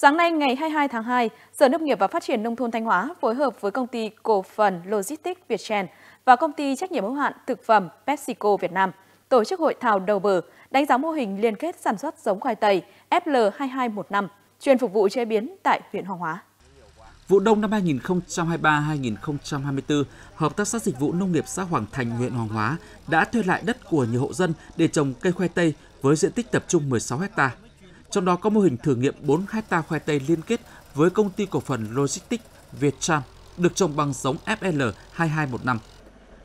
Sáng nay ngày 22 tháng 2, Sở Nông nghiệp và Phát triển Nông thôn Thanh Hóa phối hợp với công ty cổ phần Logistics Việt Vietchen và công ty trách nhiệm hữu hạn thực phẩm PepsiCo Việt Nam tổ chức hội thảo đầu bờ đánh giá mô hình liên kết sản xuất giống khoai tây FL2215 chuyên phục vụ chế biến tại huyện Hoàng Hóa. Vụ đông năm 2023-2024, Hợp tác xã Dịch vụ Nông nghiệp xã Hoàng Thành, huyện Hoàng Hóa đã thuê lại đất của nhiều hộ dân để trồng cây khoai tây với diện tích tập trung 16 hectare. Trong đó có mô hình thử nghiệm 4 hecta khoai tây liên kết với công ty cổ phần Logistics việt Viettram được trồng bằng giống FL2215.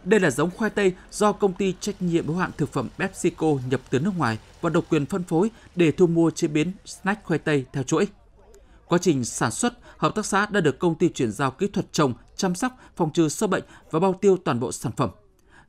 Đây là giống khoai tây do công ty trách nhiệm hữu hạn thực phẩm PepsiCo nhập từ nước ngoài và độc quyền phân phối để thu mua chế biến snack khoai tây theo chuỗi. Quá trình sản xuất, hợp tác xã đã được công ty chuyển giao kỹ thuật trồng, chăm sóc, phòng trừ sâu bệnh và bao tiêu toàn bộ sản phẩm.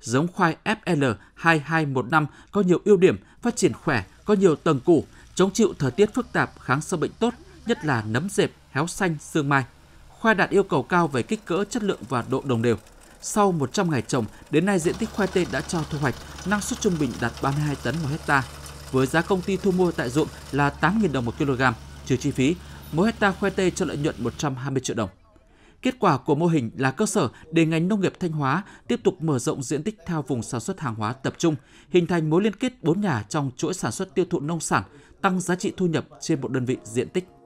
Giống khoai FL2215 có nhiều ưu điểm, phát triển khỏe, có nhiều tầng củ, Chống chịu thời tiết phức tạp kháng sâu bệnh tốt, nhất là nấm dẹp, héo xanh, sương mai. Khoai đạt yêu cầu cao về kích cỡ, chất lượng và độ đồng đều. Sau 100 ngày trồng, đến nay diện tích khoai tây đã cho thu hoạch, năng suất trung bình đạt 32 tấn một hecta với giá công ty thu mua tại ruộng là 8.000 đồng một kg, trừ chi phí, mỗi hecta khoai tây cho lợi nhuận 120 triệu đồng. Kết quả của mô hình là cơ sở để ngành nông nghiệp Thanh Hóa tiếp tục mở rộng diện tích theo vùng sản xuất hàng hóa tập trung, hình thành mối liên kết bốn nhà trong chuỗi sản xuất tiêu thụ nông sản, tăng giá trị thu nhập trên một đơn vị diện tích